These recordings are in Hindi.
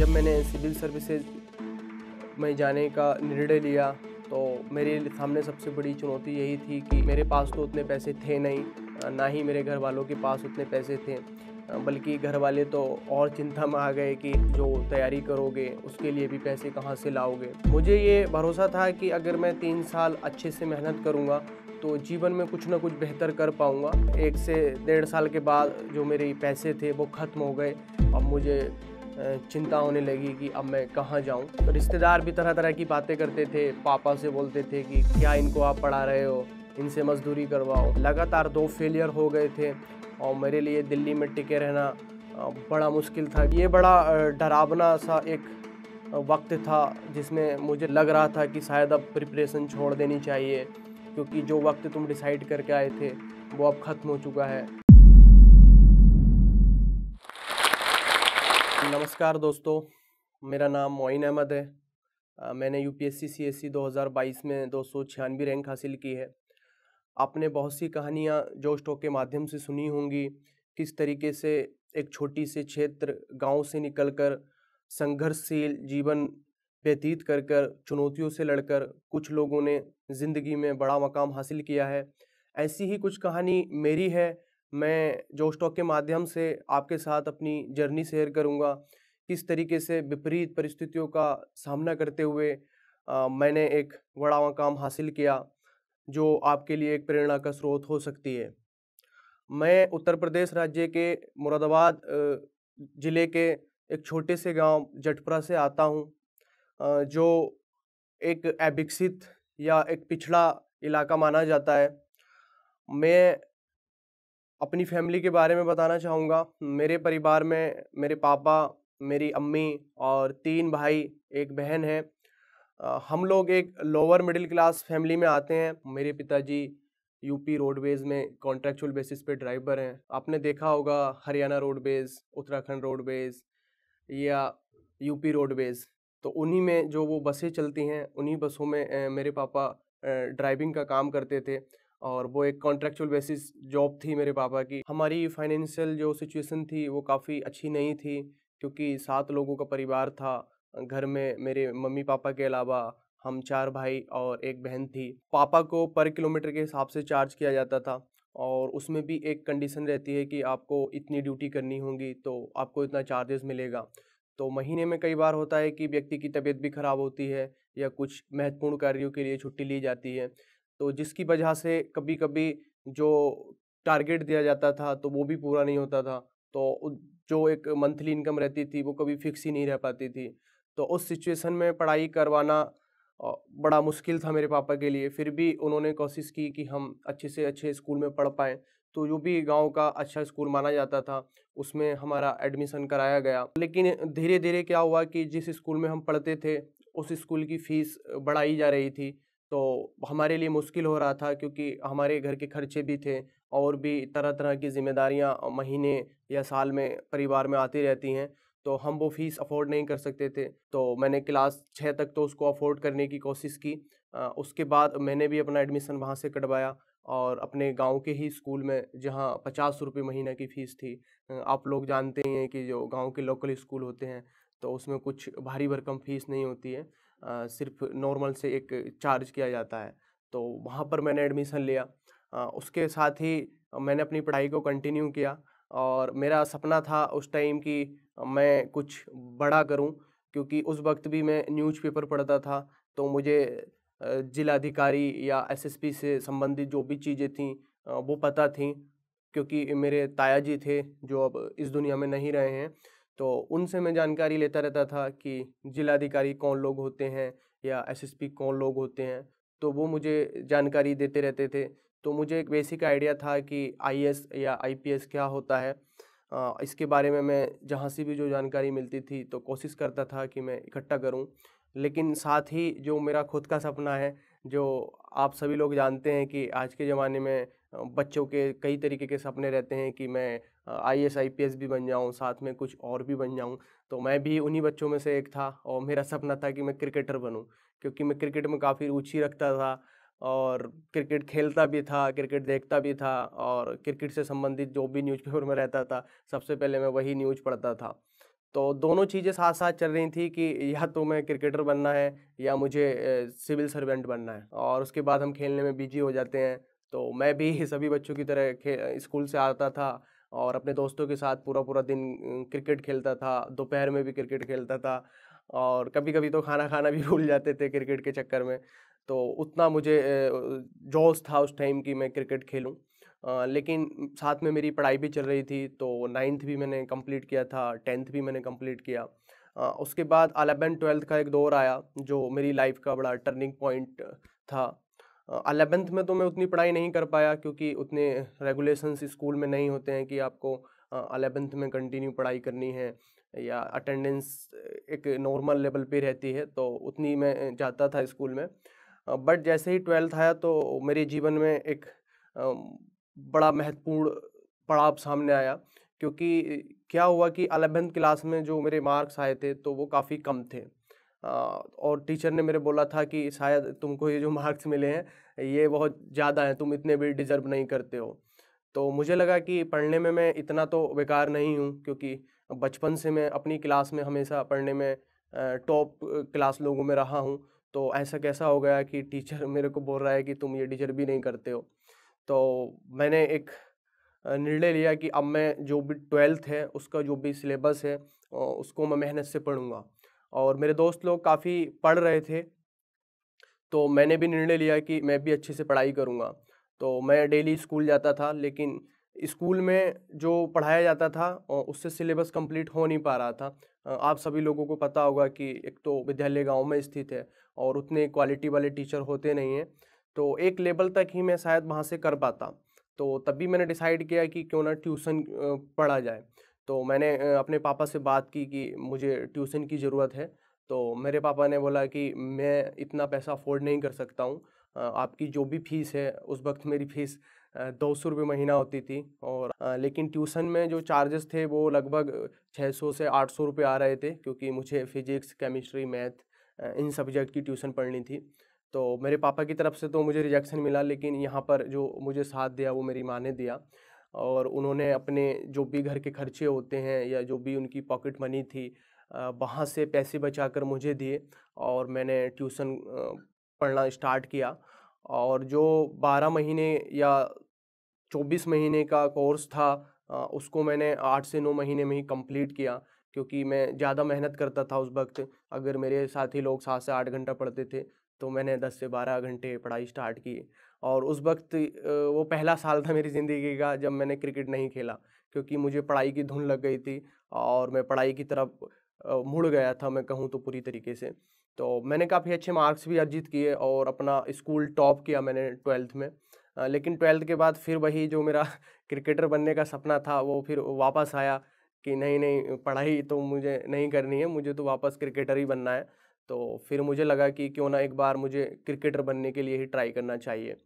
जब मैंने सिविल सर्विसेज में जाने का निर्णय लिया तो मेरे सामने सबसे बड़ी चुनौती यही थी कि मेरे पास तो उतने पैसे थे नहीं ना ही मेरे घर वालों के पास उतने पैसे थे बल्कि घर वाले तो और चिंता में आ गए कि जो तैयारी करोगे उसके लिए भी पैसे कहाँ से लाओगे मुझे ये भरोसा था कि अगर मैं तीन साल अच्छे से मेहनत करूँगा तो जीवन में कुछ ना कुछ बेहतर कर पाऊँगा एक से डेढ़ साल के बाद जो मेरे पैसे थे वो ख़त्म हो गए अब मुझे चिंता होने लगी कि अब मैं कहाँ जाऊँ तो रिश्तेदार भी तरह तरह की बातें करते थे पापा से बोलते थे कि क्या इनको आप पढ़ा रहे हो इनसे मजदूरी करवाओ लगातार दो फेलियर हो गए थे और मेरे लिए दिल्ली में टिके रहना बड़ा मुश्किल था ये बड़ा डरावना सा एक वक्त था जिसमें मुझे लग रहा था कि शायद अब प्रिपरेशन छोड़ देनी चाहिए क्योंकि जो वक्त तुम डिसाइड करके आए थे वो अब ख़त्म हो चुका है नमस्कार दोस्तों मेरा नाम मोइन अहमद है आ, मैंने U P S C C S C दो हज़ार बाईस में दो सौ छियानवे रैंक हासिल की है आपने बहुत सी कहानियाँ जो स्टॉक के माध्यम से सुनी होंगी किस तरीके से एक छोटी से क्षेत्र गांव से निकलकर संघर्षशील जीवन व्यतीत कर कर चुनौतियों से लड़कर कुछ लोगों ने ज़िंदगी में बड़ा मकाम हासिल किया है ऐसी ही कुछ कहानी मेरी है मैं जो स्टॉक के माध्यम से आपके साथ अपनी जर्नी शेयर करूंगा किस तरीके से विपरीत परिस्थितियों का सामना करते हुए आ, मैंने एक बड़ा मकाम हासिल किया जो आपके लिए एक प्रेरणा का स्रोत हो सकती है मैं उत्तर प्रदेश राज्य के मुरादाबाद ज़िले के एक छोटे से गांव जटपुरा से आता हूं जो एक अविकसित या एक पिछड़ा इलाका माना जाता है मैं अपनी फैमिली के बारे में बताना चाहूँगा मेरे परिवार में मेरे पापा मेरी अम्मी और तीन भाई एक बहन है हम लोग एक लोअर मिडिल क्लास फैमिली में आते हैं मेरे पिताजी यूपी रोडवेज़ में कॉन्ट्रेक्चुअल बेसिस पे ड्राइवर हैं आपने देखा होगा हरियाणा रोडवेज़ उत्तराखंड रोडवेज़ या यूपी रोडवेज़ तो उन्हीं में जो वो बसें चलती हैं उन्हीं बसों में मेरे पापा ड्राइविंग का काम करते थे और वो एक कॉन्ट्रेक्चुअल बेसिस जॉब थी मेरे पापा की हमारी फाइनेंशियल जो सिचुएशन थी वो काफ़ी अच्छी नहीं थी क्योंकि सात लोगों का परिवार था घर में मेरे मम्मी पापा के अलावा हम चार भाई और एक बहन थी पापा को पर किलोमीटर के हिसाब से चार्ज किया जाता था और उसमें भी एक कंडीशन रहती है कि आपको इतनी ड्यूटी करनी होगी तो आपको इतना चार्जेस मिलेगा तो महीने में कई बार होता है कि व्यक्ति की तबीयत भी खराब होती है या कुछ महत्वपूर्ण कार्यों के लिए छुट्टी ली जाती है तो जिसकी वजह से कभी कभी जो टारगेट दिया जाता था तो वो भी पूरा नहीं होता था तो जो एक मंथली इनकम रहती थी वो कभी फिक्स ही नहीं रह पाती थी तो उस सिचुएशन में पढ़ाई करवाना बड़ा मुश्किल था मेरे पापा के लिए फिर भी उन्होंने कोशिश की कि हम अच्छे से अच्छे स्कूल में पढ़ पाएँ तो जो भी गांव का अच्छा स्कूल माना जाता था उसमें हमारा एडमिशन कराया गया लेकिन धीरे धीरे क्या हुआ कि जिस स्कूल में हम पढ़ते थे उस स्कूल की फ़ीस बढ़ाई जा रही थी तो हमारे लिए मुश्किल हो रहा था क्योंकि हमारे घर के खर्चे भी थे और भी तरह तरह की जिम्मेदारियां महीने या साल में परिवार में आती रहती हैं तो हम वो फीस अफोर्ड नहीं कर सकते थे तो मैंने क्लास छः तक तो उसको अफोर्ड करने की कोशिश की आ, उसके बाद मैंने भी अपना एडमिशन वहाँ से कटवाया और अपने गांव के ही स्कूल में जहाँ पचास रुपये महीना की फ़ीस थी आप लोग जानते ही हैं कि जो गांव के लोकल स्कूल होते हैं तो उसमें कुछ भारी भरकम फ़ीस नहीं होती है सिर्फ नॉर्मल से एक चार्ज किया जाता है तो वहाँ पर मैंने एडमिशन लिया उसके साथ ही मैंने अपनी पढ़ाई को कंटिन्यू किया और मेरा सपना था उस टाइम कि मैं कुछ बड़ा करूं क्योंकि उस वक्त भी मैं न्यूज़पेपर पढ़ता था तो मुझे जिलाधिकारी या एसएसपी से संबंधित जो भी चीज़ें थीं वो पता थी क्योंकि मेरे ताया जी थे जो अब इस दुनिया में नहीं रहे हैं तो उनसे मैं जानकारी लेता रहता था कि जिलाधिकारी कौन लोग होते हैं या एसएसपी कौन लोग होते हैं तो वो मुझे जानकारी देते रहते थे तो मुझे एक बेसिक आइडिया था कि आईएएस या आईपीएस क्या होता है आ, इसके बारे में मैं जहाँ से भी जो जानकारी मिलती थी तो कोशिश करता था कि मैं इकट्ठा करूँ लेकिन साथ ही जो मेरा खुद का सपना है जो आप सभी लोग जानते हैं कि आज के ज़माने में बच्चों के कई तरीके के सपने रहते हैं कि मैं I S I P S भी बन जाऊं साथ में कुछ और भी बन जाऊं तो मैं भी उन्हीं बच्चों में से एक था और मेरा सपना था कि मैं क्रिकेटर बनूं क्योंकि मैं क्रिकेट में काफ़ी रुचि रखता था और क्रिकेट खेलता भी था क्रिकेट देखता भी था और क्रिकेट से संबंधित जो भी न्यूज़पेपर में रहता था सबसे पहले मैं वही न्यूज़ पढ़ता था तो दोनों चीज़ें साथ साथ चल रही थी कि या तो मैं क्रिकेटर बनना है या मुझे सिविल सर्वेंट बनना है और उसके बाद हम खेलने में बिजी हो जाते हैं तो मैं भी सभी बच्चों की तरह स्कूल से आता था और अपने दोस्तों के साथ पूरा पूरा दिन क्रिकेट खेलता था दोपहर में भी क्रिकेट खेलता था और कभी कभी तो खाना खाना भी भूल जाते थे क्रिकेट के चक्कर में तो उतना मुझे जोश था उस टाइम कि मैं क्रिकेट खेलूं लेकिन साथ में मेरी पढ़ाई भी चल रही थी तो नाइन्थ भी मैंने कंप्लीट किया था टेंथ भी मैंने कंप्लीट किया उसके बाद अलेवन ट्वेल्थ का एक दौर आया जो मेरी लाइफ का बड़ा टर्निंग पॉइंट था अलेवेंथ में तो मैं उतनी पढ़ाई नहीं कर पाया क्योंकि उतने रेगुलेशंस स्कूल में नहीं होते हैं कि आपको अलेवेंथ में कंटिन्यू पढ़ाई करनी है या अटेंडेंस एक नॉर्मल लेवल पे रहती है तो उतनी मैं जाता था स्कूल में बट जैसे ही ट्वेल्थ आया तो मेरे जीवन में एक बड़ा महत्वपूर्ण पड़ाव सामने आया क्योंकि क्या हुआ कि अलेवेंथ क्लास में जो मेरे मार्क्स आए थे तो वो काफ़ी कम थे और टीचर ने मेरे बोला था कि शायद तुमको ये जो मार्क्स मिले हैं ये बहुत ज़्यादा हैं तुम इतने भी डिज़र्व नहीं करते हो तो मुझे लगा कि पढ़ने में मैं इतना तो बेकार नहीं हूँ क्योंकि बचपन से मैं अपनी क्लास में हमेशा पढ़ने में टॉप क्लास लोगों में रहा हूँ तो ऐसा कैसा हो गया कि टीचर मेरे को बोल रहा है कि तुम ये डिजर्व भी नहीं करते हो तो मैंने एक निर्णय लिया कि अब मैं जो भी ट्वेल्थ है उसका जो भी सिलेबस है उसको मैं मेहनत से पढ़ूंगा और मेरे दोस्त लोग काफ़ी पढ़ रहे थे तो मैंने भी निर्णय लिया कि मैं भी अच्छे से पढ़ाई करूँगा तो मैं डेली स्कूल जाता था लेकिन स्कूल में जो पढ़ाया जाता था उससे सिलेबस कंप्लीट हो नहीं पा रहा था आप सभी लोगों को पता होगा कि एक तो विद्यालय गांव में स्थित है और उतने क्वालिटी वाले टीचर होते नहीं हैं तो एक लेवल तक ही मैं शायद वहाँ से कर पाता तो तभी मैंने डिसाइड किया कि क्यों ना ट्यूसन पढ़ा जाए तो मैंने अपने पापा से बात की कि मुझे ट्यूशन की ज़रूरत है तो मेरे पापा ने बोला कि मैं इतना पैसा अफोर्ड नहीं कर सकता हूँ आपकी जो भी फीस है उस वक्त मेरी फीस दो सौ रुपये महीना होती थी और लेकिन ट्यूशन में जो चार्जेस थे वो लगभग छः सौ से आठ सौ रुपये आ रहे थे क्योंकि मुझे फिजिक्स केमिस्ट्री मैथ इन सब्जेक्ट की ट्यूशन पढ़नी थी तो मेरे पापा की तरफ से तो मुझे रिजेक्शन मिला लेकिन यहाँ पर जो मुझे साथ दिया वो मेरी माँ ने दिया और उन्होंने अपने जो भी घर के खर्चे होते हैं या जो भी उनकी पॉकेट मनी थी वहाँ से पैसे बचाकर मुझे दिए और मैंने ट्यूशन पढ़ना स्टार्ट किया और जो बारह महीने या चौबीस महीने का कोर्स था उसको मैंने आठ से नौ महीने में ही कंप्लीट किया क्योंकि मैं ज़्यादा मेहनत करता था उस वक्त अगर मेरे साथी लोग सात से आठ घंटा पढ़ते थे तो मैंने दस से बारह घंटे पढ़ाई स्टार्ट की और उस वक्त वो पहला साल था मेरी ज़िंदगी का जब मैंने क्रिकेट नहीं खेला क्योंकि मुझे पढ़ाई की धुन लग गई थी और मैं पढ़ाई की तरफ मुड़ गया था मैं कहूँ तो पूरी तरीके से तो मैंने काफ़ी अच्छे मार्क्स भी अर्जित किए और अपना स्कूल टॉप किया मैंने ट्वेल्थ में लेकिन ट्वेल्थ के बाद फिर वही जो मेरा क्रिकेटर बनने का सपना था वो फिर वापस आया कि नहीं नहीं पढ़ाई तो मुझे नहीं करनी है मुझे तो वापस क्रिकेटर ही बनना है तो फिर मुझे लगा कि क्यों ना एक बार मुझे क्रिकेटर बनने के लिए ही ट्राई करना चाहिए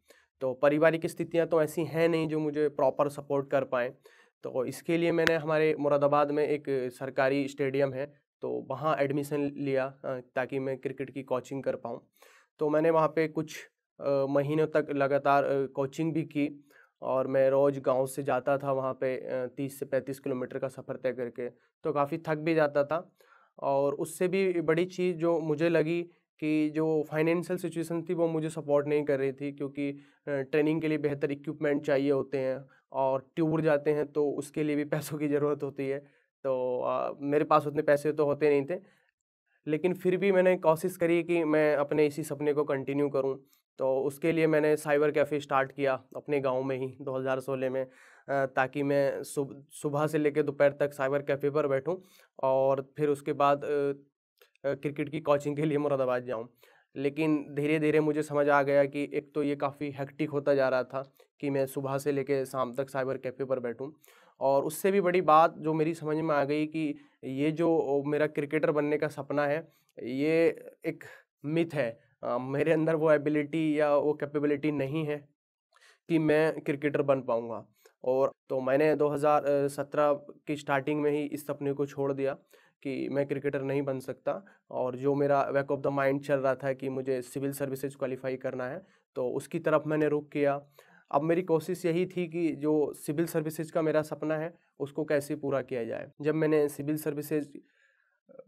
तो पारिवारिक स्थितियाँ तो ऐसी हैं नहीं जो मुझे प्रॉपर सपोर्ट कर पाएँ तो इसके लिए मैंने हमारे मुरादाबाद में एक सरकारी स्टेडियम है तो वहाँ एडमिशन लिया ताकि मैं क्रिकेट की कोचिंग कर पाऊँ तो मैंने वहाँ पे कुछ महीनों तक लगातार कोचिंग भी की और मैं रोज़ गांव से जाता था वहाँ पे तीस से पैंतीस किलोमीटर का सफ़र तय करके तो काफ़ी थक भी जाता था और उससे भी बड़ी चीज़ जो मुझे लगी कि जो फाइनेंशियल सिचुएशन थी वो मुझे सपोर्ट नहीं कर रही थी क्योंकि ट्रेनिंग के लिए बेहतर इक्विपमेंट चाहिए होते हैं और टूर जाते हैं तो उसके लिए भी पैसों की ज़रूरत होती है तो आ, मेरे पास उतने पैसे तो होते नहीं थे लेकिन फिर भी मैंने कोशिश करी कि मैं अपने इसी सपने को कंटिन्यू करूं तो उसके लिए मैंने साइबर कैफ़े स्टार्ट किया अपने गांव में ही 2016 में ताकि मैं सुबह से लेकर दोपहर तक साइबर कैफ़े पर बैठूं और फिर उसके बाद क्रिकेट की कोचिंग के लिए मुरादाबाद जाऊं लेकिन धीरे धीरे मुझे समझ आ गया कि एक तो ये काफ़ी हैक्टिक होता जा रहा था कि मैं सुबह से लेकर शाम तक साइबर कैफ़े पर बैठूँ और उससे भी बड़ी बात जो मेरी समझ में आ गई कि ये जो मेरा क्रिकेटर बनने का सपना है ये एक मिथ है आ, मेरे अंदर वो एबिलिटी या वो कैपेबिलिटी नहीं है कि मैं क्रिकेटर बन पाऊँगा और तो मैंने 2017 की स्टार्टिंग में ही इस सपने को छोड़ दिया कि मैं क्रिकेटर नहीं बन सकता और जो मेरा बैक ऑफ द माइंड चल रहा था कि मुझे सिविल सर्विसेज क्वालिफाई करना है तो उसकी तरफ मैंने रुख किया अब मेरी कोशिश यही थी कि जो सिविल सर्विसेज का मेरा सपना है उसको कैसे पूरा किया जाए जब मैंने सिविल सर्विसेज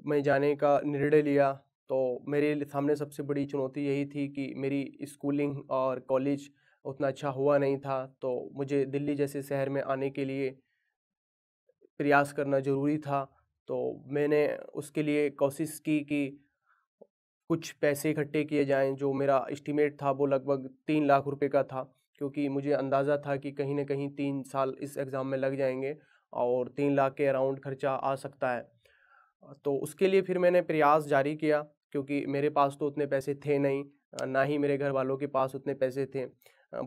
में जाने का निर्णय लिया तो मेरे सामने सबसे बड़ी चुनौती यही थी कि मेरी स्कूलिंग और कॉलेज उतना अच्छा हुआ नहीं था तो मुझे दिल्ली जैसे शहर में आने के लिए प्रयास करना ज़रूरी था तो मैंने उसके लिए कोशिश की कि कुछ पैसे इकट्ठे किए जाएं जो मेरा इस्टीमेट था वो लगभग तीन लाख रुपए का था क्योंकि मुझे अंदाज़ा था कि कहीं ना कहीं तीन साल इस एग्ज़ाम में लग जाएंगे और तीन लाख के अराउंड खर्चा आ सकता है तो उसके लिए फिर मैंने प्रयास जारी किया क्योंकि मेरे पास तो उतने पैसे थे नहीं ना ही मेरे घर वालों के पास उतने पैसे थे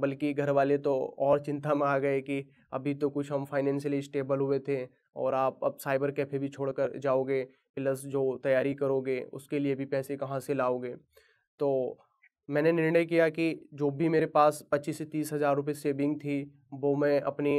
बल्कि घर वाले तो और चिंता में आ गए कि अभी तो कुछ हम फाइनेंशियली स्टेबल हुए थे और आप अब साइबर कैफ़े भी छोड़कर जाओगे प्लस जो तैयारी करोगे उसके लिए भी पैसे कहाँ से लाओगे तो मैंने निर्णय किया कि जो भी मेरे पास पच्चीस से तीस हज़ार रुपये सेविंग थी वो मैं अपनी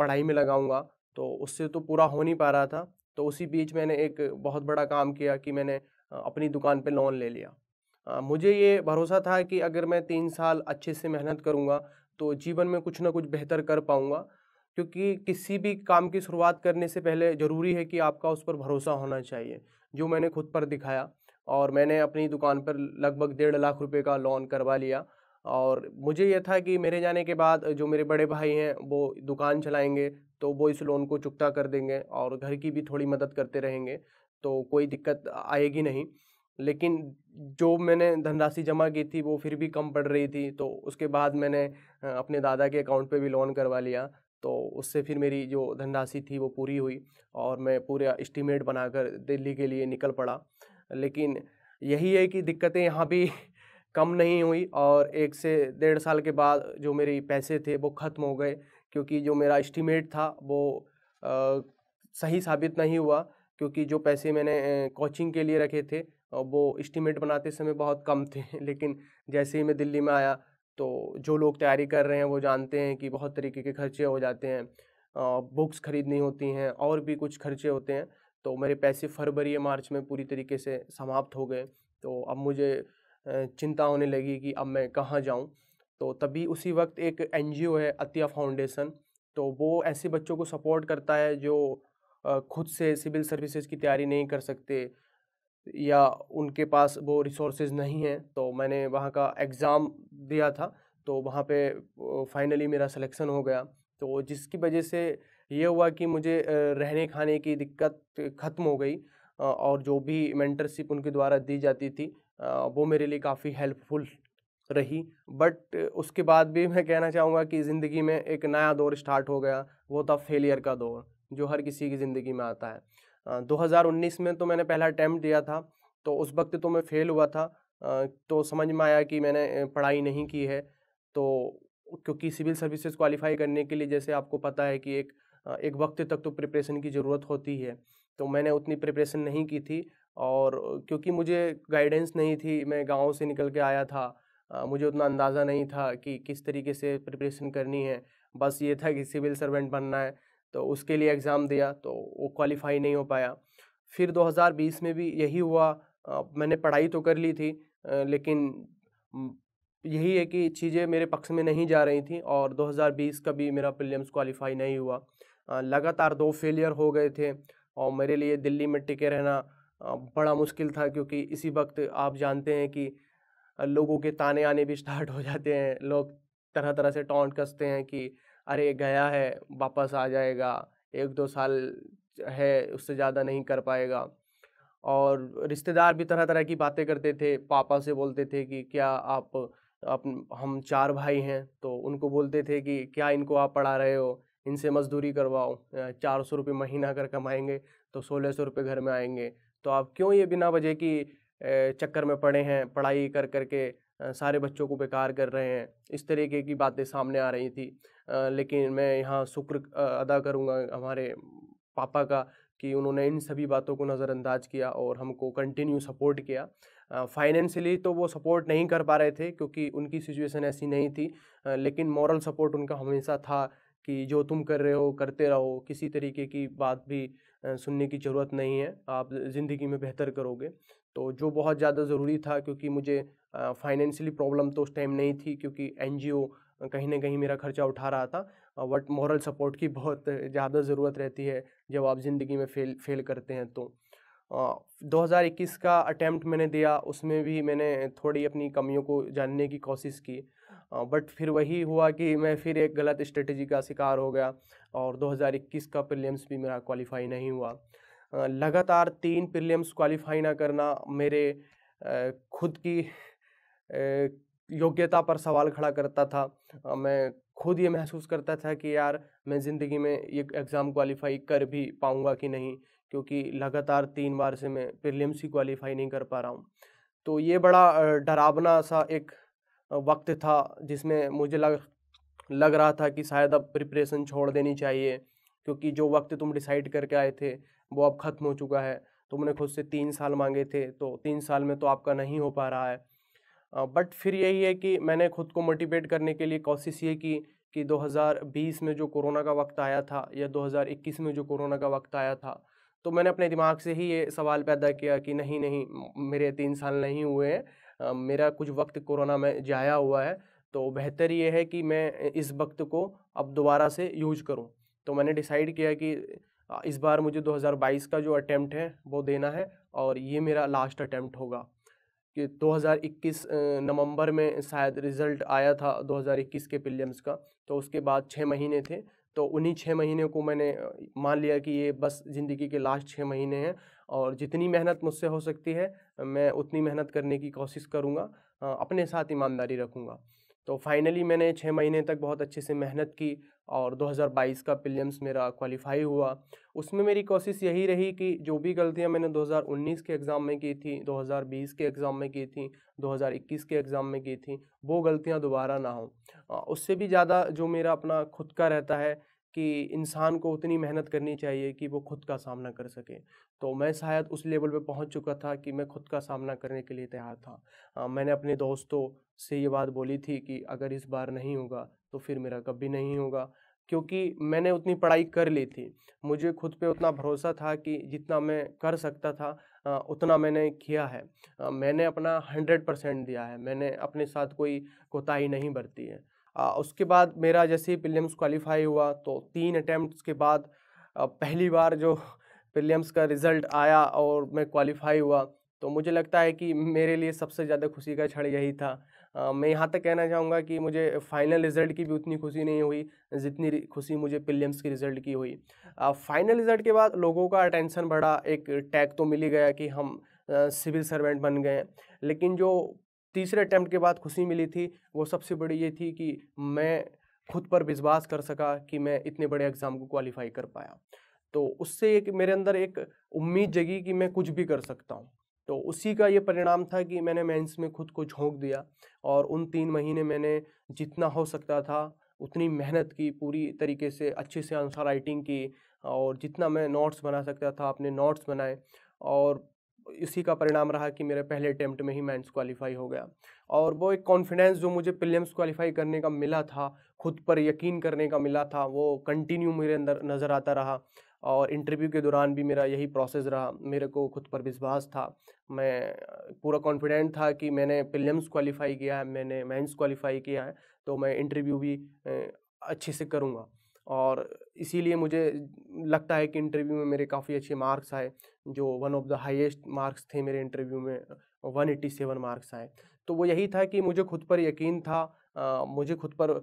पढ़ाई में लगाऊंगा तो उससे तो पूरा हो नहीं पा रहा था तो उसी बीच मैंने एक बहुत बड़ा काम किया कि मैंने अपनी दुकान पे लोन ले लिया मुझे ये भरोसा था कि अगर मैं तीन साल अच्छे से मेहनत करूँगा तो जीवन में कुछ ना कुछ बेहतर कर पाऊँगा क्योंकि किसी भी काम की शुरुआत करने से पहले ज़रूरी है कि आपका उस पर भरोसा होना चाहिए जो मैंने खुद पर दिखाया और मैंने अपनी दुकान पर लगभग डेढ़ लाख रुपए का लोन करवा लिया और मुझे यह था कि मेरे जाने के बाद जो मेरे बड़े भाई हैं वो दुकान चलाएंगे तो वो इस लोन को चुकता कर देंगे और घर की भी थोड़ी मदद करते रहेंगे तो कोई दिक्कत आएगी नहीं लेकिन जो मैंने धनराशि जमा की थी वो फिर भी कम पड़ रही थी तो उसके बाद मैंने अपने दादा के अकाउंट पे भी लोन करवा लिया तो उससे फिर मेरी जो धनराशि थी वो पूरी हुई और मैं पूरा इस्टीमेट बनाकर दिल्ली के लिए निकल पड़ा लेकिन यही है कि दिक्कतें यहाँ भी कम नहीं हुई और एक से डेढ़ साल के बाद जो मेरे पैसे थे वो ख़त्म हो गए क्योंकि जो मेरा इस्टीमेट था वो आ, सही साबित नहीं हुआ क्योंकि जो पैसे मैंने कोचिंग के लिए रखे थे वो इस्टीमेट बनाते समय बहुत कम थे लेकिन जैसे ही मैं दिल्ली में आया तो जो लोग तैयारी कर रहे हैं वो जानते हैं कि बहुत तरीके के खर्चे हो जाते हैं बुक्स ख़रीदनी होती हैं और भी कुछ खर्चे होते हैं तो मेरे पैसे फरवरी या मार्च में पूरी तरीके से समाप्त हो गए तो अब मुझे चिंता होने लगी कि अब मैं कहाँ जाऊँ तो तभी उसी वक्त एक एन है अतिया फाउंडेशन तो वो ऐसे बच्चों को सपोर्ट करता है जो खुद से सिविल सर्विसेज की तैयारी नहीं कर सकते या उनके पास वो रिसोर्सेज नहीं हैं तो मैंने वहाँ का एग्ज़ाम दिया था तो वहाँ पे फाइनली मेरा सिलेक्शन हो गया तो जिसकी वजह से ये हुआ कि मुझे रहने खाने की दिक्कत ख़त्म हो गई और जो भी मेंटरशिप उनके द्वारा दी जाती थी वो मेरे लिए काफ़ी हेल्पफुल रही बट उसके बाद भी मैं कहना चाहूँगा कि ज़िंदगी में एक नया दौर स्टार्ट हो गया वो था फेलियर का दौर जो हर किसी की ज़िंदगी में आता है दो हज़ार उन्नीस में तो मैंने पहला अटैम्प्ट दिया था तो उस वक्त तो मैं फ़ेल हुआ था तो समझ में आया कि मैंने पढ़ाई नहीं की है तो क्योंकि सिविल सर्विसेज क्वालिफाई करने के लिए जैसे आपको पता है कि एक एक वक्त तक तो प्रिपरेशन की ज़रूरत होती है तो मैंने उतनी प्रिपरेशन नहीं की थी और क्योंकि मुझे गाइडेंस नहीं थी मैं गांव से निकल के आया था मुझे उतना अंदाज़ा नहीं था कि किस तरीके से प्रिपरेशन करनी है बस ये था कि सिविल सर्वेंट बनना है तो उसके लिए एग्ज़ाम दिया तो वो क्वालिफाई नहीं हो पाया फिर 2020 में भी यही हुआ मैंने पढ़ाई तो कर ली थी लेकिन यही है कि चीज़ें मेरे पक्ष में नहीं जा रही थी और 2020 का भी मेरा प्रीलिम्स क्वालिफाई नहीं हुआ लगातार दो फेलियर हो गए थे और मेरे लिए दिल्ली में टिके रहना बड़ा मुश्किल था क्योंकि इसी वक्त आप जानते हैं कि लोगों के ताने आने भी स्टार्ट हो जाते हैं लोग तरह तरह से टॉन्ट कसते हैं कि अरे गया है वापस आ जाएगा एक दो साल है उससे ज़्यादा नहीं कर पाएगा और रिश्तेदार भी तरह तरह की बातें करते थे पापा से बोलते थे कि क्या आप अप, हम चार भाई हैं तो उनको बोलते थे कि क्या इनको आप पढ़ा रहे हो इनसे मजदूरी करवाओ चार सौ रुपये महीना अगर कमाएंगे तो सोलह सौ रुपये घर में आएंगे तो आप क्यों ये बिना वजह की चक्कर में पड़े हैं पढ़ाई कर करके सारे बच्चों को बेकार कर रहे हैं इस तरीके की बातें सामने आ रही थी लेकिन मैं यहाँ शुक्र अदा करूँगा हमारे पापा का कि उन्होंने इन सभी बातों को नज़रअंदाज किया और हमको कंटिन्यू सपोर्ट किया फाइनेंशियली तो वो सपोर्ट नहीं कर पा रहे थे क्योंकि उनकी सिचुएशन ऐसी नहीं थी लेकिन मॉरल सपोर्ट उनका हमेशा था कि जो तुम कर रहे हो करते रहो किसी तरीके की बात भी सुनने की ज़रूरत नहीं है आप ज़िंदगी में बेहतर करोगे तो जो बहुत ज़्यादा ज़रूरी था क्योंकि मुझे फाइनेंशियली प्रॉब्लम तो उस टाइम नहीं थी क्योंकि एन कहीं ना कहीं मेरा खर्चा उठा रहा था बट मॉरल सपोर्ट की बहुत ज़्यादा ज़रूरत रहती है जब आप ज़िंदगी में फेल फेल करते हैं तो 2021 का अटैम्प्ट मैंने दिया उसमें भी मैंने थोड़ी अपनी कमियों को जानने की कोशिश की बट फिर वही हुआ कि मैं फिर एक गलत स्ट्रेटजी का शिकार हो गया और 2021 का प्रीलियम्स भी मेरा क्वालिफाई नहीं हुआ लगातार तीन प्रीलियम्स क्वालिफाई ना करना मेरे खुद की योग्यता पर सवाल खड़ा करता था मैं खुद ये महसूस करता था कि यार मैं ज़िंदगी में ये एग्ज़ाम क्वालिफाई कर भी पाऊँगा कि नहीं क्योंकि लगातार तीन बार से मैं प्रीलिम्स ही क्वालिफाई नहीं कर पा रहा हूँ तो ये बड़ा डरावना सा एक वक्त था जिसमें मुझे लग लग रहा था कि शायद अब प्रिपरेशन छोड़ देनी चाहिए क्योंकि जो वक्त तुम डिसाइड करके आए थे वो अब ख़त्म हो चुका है तुमने खुद से तीन साल मांगे थे तो तीन साल में तो आपका नहीं हो पा रहा है बट फिर यही है कि मैंने खुद को मोटिवेट करने के लिए कोशिश ये की कि 2020 में जो कोरोना का वक्त आया था या 2021 में जो कोरोना का वक्त आया था तो मैंने अपने दिमाग से ही ये सवाल पैदा किया कि नहीं नहीं मेरे तीन साल नहीं हुए हैं मेरा कुछ वक्त कोरोना में जाया हुआ है तो बेहतर ये है कि मैं इस वक्त को अब दोबारा से यूज करूँ तो मैंने डिसाइड किया कि इस बार मुझे 2022 का जो अटैम्प्ट है वो देना है और ये मेरा लास्ट अटैम्प्ट होगा कि 2021 नवंबर में शायद रिज़ल्ट आया था 2021 के पिलियम्स का तो उसके बाद छः महीने थे तो उन्हीं छः महीने को मैंने मान लिया कि ये बस ज़िंदगी के लास्ट छः महीने हैं और जितनी मेहनत मुझसे हो सकती है मैं उतनी मेहनत करने की कोशिश करूँगा अपने साथ ईमानदारी रखूँगा तो फाइनली मैंने छः महीने तक बहुत अच्छे से मेहनत की और 2022 का पिलियम्स मेरा क्वालिफाई हुआ उसमें मेरी कोशिश यही रही कि जो भी गलतियां मैंने 2019 के एग्ज़ाम में की थी 2020 के एग्ज़ाम में की थी 2021 के एग्ज़ाम में की थी वो गलतियां दोबारा ना हों उससे भी ज़्यादा जो मेरा अपना खुद का रहता है कि इंसान को उतनी मेहनत करनी चाहिए कि वो खुद का सामना कर सके तो मैं शायद उस लेवल पे पहुंच चुका था कि मैं खुद का सामना करने के लिए तैयार था आ, मैंने अपने दोस्तों से ये बात बोली थी कि अगर इस बार नहीं होगा तो फिर मेरा कभी नहीं होगा क्योंकि मैंने उतनी पढ़ाई कर ली थी मुझे खुद पे उतना भरोसा था कि जितना मैं कर सकता था उतना मैंने किया है मैंने अपना हंड्रेड परसेंट दिया है मैंने अपने साथ कोई कोताही नहीं बरती है आ, उसके बाद मेरा जैसे ही प्रिलियम्स क्वालिफाई हुआ तो तीन अटैम्प्ट के बाद आ, पहली बार जो प्रिलियम्स का रिज़ल्ट आया और मैं क्वालिफाई हुआ तो मुझे लगता है कि मेरे लिए सबसे ज़्यादा खुशी का क्षण यही था आ, मैं यहाँ तक कहना चाहूँगा कि मुझे फ़ाइनल रिज़ल्ट की भी उतनी खुशी नहीं हुई जितनी खुशी मुझे प्रिलियम्स के रिज़ल्ट की हुई फ़ाइनल रिज़ल्ट के बाद लोगों का अटेंशन बढ़ा एक टैग तो मिल ही गया कि हम सिविल सर्वेंट बन गए लेकिन जो तीसरे अटैम्प्ट के बाद खुशी मिली थी वो सबसे बड़ी ये थी कि मैं खुद पर विश्वास कर सका कि मैं इतने बड़े एग्ज़ाम को क्वालिफाई कर पाया तो उससे एक मेरे अंदर एक उम्मीद जगी कि मैं कुछ भी कर सकता हूँ तो उसी का ये परिणाम था कि मैंने मेंस में खुद को झोंक दिया और उन तीन महीने मैंने जितना हो सकता था उतनी मेहनत की पूरी तरीके से अच्छे से आंसर राइटिंग की और जितना मैं नोट्स बना सकता था अपने नोट्स बनाए और इसी का परिणाम रहा कि मेरे पहले अटैम्प्ट में ही मैंस क्वालिफाई हो गया और वो एक कॉन्फिडेंस जो मुझे प्रिलियम्स क्वालिफाई करने का मिला था खुद पर यकीन करने का मिला था वो कंटिन्यू मेरे अंदर नज़र आता रहा और इंटरव्यू के दौरान भी मेरा यही प्रोसेस रहा मेरे को खुद पर विश्वास था मैं पूरा कॉन्फिडेंट था कि मैंने प्रिलियम्स क्वालिफाई किया है मैंने मैंस क्वालिफाई किया है तो मैं इंटरव्यू भी अच्छे से करूँगा और इसीलिए मुझे लगता है कि इंटरव्यू में मेरे काफ़ी अच्छे मार्क्स आए जो one of the highest marks थे मेरे इंटरव्यू में वन एट्टी सेवन मार्क्स आए तो वो यही था कि मुझे खुद पर यकीन था आ, मुझे खुद पर आ,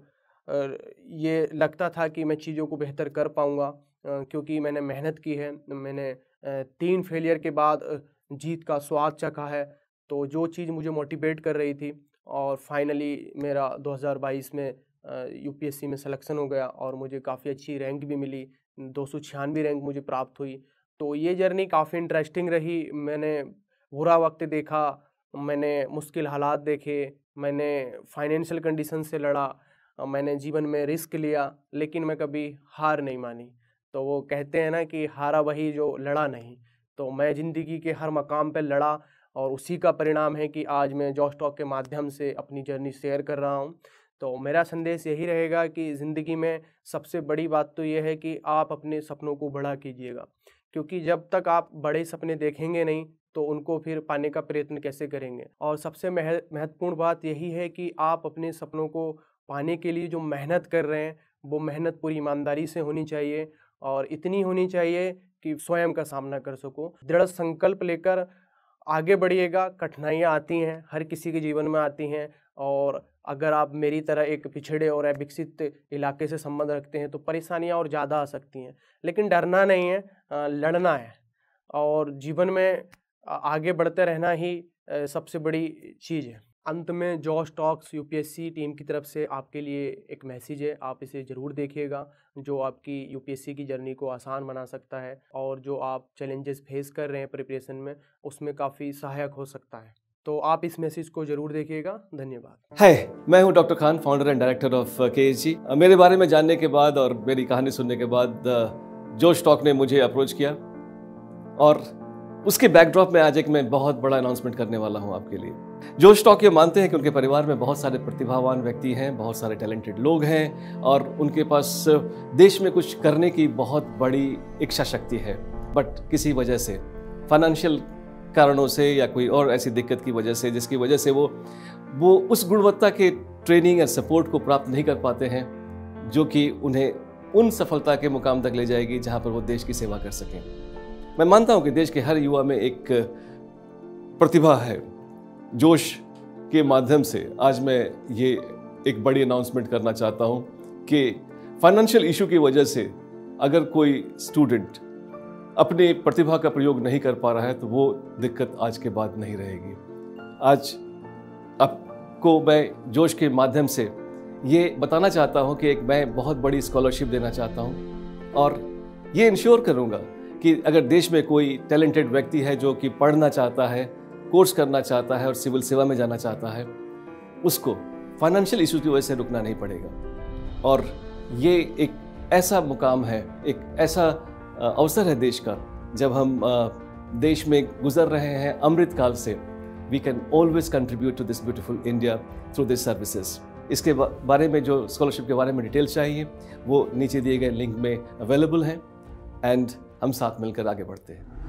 ये लगता था कि मैं चीज़ों को बेहतर कर पाऊँगा क्योंकि मैंने मेहनत की है मैंने तीन फेलियर के बाद जीत का स्वाद चखा है तो जो चीज़ मुझे मोटिवेट कर रही थी और फाइनली मेरा 2022 में यूपीएससी में सिलेक्शन हो गया और मुझे काफ़ी अच्छी रैंक भी मिली दो रैंक मुझे प्राप्त हुई तो ये जर्नी काफ़ी इंटरेस्टिंग रही मैंने बुरा वक्त देखा मैंने मुश्किल हालात देखे मैंने फाइनेंशियल कंडीशन से लड़ा मैंने जीवन में रिस्क लिया लेकिन मैं कभी हार नहीं मानी तो वो कहते हैं ना कि हारा वही जो लड़ा नहीं तो मैं ज़िंदगी के हर मकाम पर लड़ा और उसी का परिणाम है कि आज मैं जॉस्टॉक के माध्यम से अपनी जर्नी शेयर कर रहा हूँ तो मेरा संदेश यही रहेगा कि ज़िंदगी में सबसे बड़ी बात तो ये है कि आप अपने सपनों को बड़ा कीजिएगा क्योंकि जब तक आप बड़े सपने देखेंगे नहीं तो उनको फिर पाने का प्रयत्न कैसे करेंगे और सबसे महत्वपूर्ण बात यही है कि आप अपने सपनों को पाने के लिए जो मेहनत कर रहे हैं वो मेहनत पूरी ईमानदारी से होनी चाहिए और इतनी होनी चाहिए कि स्वयं का सामना कर सको दृढ़ संकल्प लेकर आगे बढ़िएगा कठिनाइयाँ आती हैं हर किसी के जीवन में आती हैं और अगर आप मेरी तरह एक पिछड़े और अविकसित इलाके से संबंध रखते हैं तो परेशानियाँ और ज़्यादा आ सकती हैं लेकिन डरना नहीं है लड़ना है और जीवन में आगे बढ़ते रहना ही सबसे बड़ी चीज़ है अंत में जॉश टॉक्स यूपीएससी टीम की तरफ से आपके लिए एक मैसेज है आप इसे ज़रूर देखिएगा जो आपकी यूपीएससी की जर्नी को आसान बना सकता है और जो आप चैलेंजेस फेस कर रहे हैं प्रिपरेशन में उसमें काफ़ी सहायक हो सकता है तो आप इस मैसेज को जरूर देखिएगा धन्यवाद है मैं हूं doctor Khan founder and director of के मेरे बारे में जानने के बाद और मेरी कहानी सुनने के बाद uh, जोश टॉक ने मुझे अप्रोच किया और उसके बैकड्रॉप में आज एक मैं बहुत बड़ा अनाउंसमेंट करने वाला हूं आपके लिए जोश टॉक ये मानते हैं कि उनके परिवार में बहुत सारे प्रतिभावान व्यक्ति हैं बहुत सारे टैलेंटेड लोग हैं और उनके पास uh, देश में कुछ करने की बहुत बड़ी इच्छा शक्ति है बट किसी वजह से फाइनेंशियल कारणों से या कोई और ऐसी दिक्कत की वजह से जिसकी वजह से वो वो उस गुणवत्ता के ट्रेनिंग या सपोर्ट को प्राप्त नहीं कर पाते हैं जो कि उन्हें उन सफलता के मुकाम तक ले जाएगी जहाँ पर वो देश की सेवा कर सकें मैं मानता हूँ कि देश के हर युवा में एक प्रतिभा है जोश के माध्यम से आज मैं ये एक बड़ी अनाउंसमेंट करना चाहता हूँ कि फाइनेंशियल इशू की वजह से अगर कोई स्टूडेंट अपनी प्रतिभा का प्रयोग नहीं कर पा रहा है तो वो दिक्कत आज के बाद नहीं रहेगी आज आपको मैं जोश के माध्यम से ये बताना चाहता हूँ कि एक मैं बहुत बड़ी स्कॉलरशिप देना चाहता हूँ और ये इंश्योर करूँगा कि अगर देश में कोई टैलेंटेड व्यक्ति है जो कि पढ़ना चाहता है कोर्स करना चाहता है और सिविल सेवा में जाना चाहता है उसको फाइनेंशियल इशू की वजह से रुकना नहीं पड़ेगा और ये एक ऐसा मुकाम है एक ऐसा अवसर है देश का जब हम देश में गुजर रहे हैं अमृत काल से we can always contribute to this beautiful India through this services इसके बारे में जो स्कॉलरशिप के बारे में डिटेल चाहिए वो नीचे दिए गए लिंक में अवेलेबल हैं एंड हम साथ मिलकर आगे बढ़ते हैं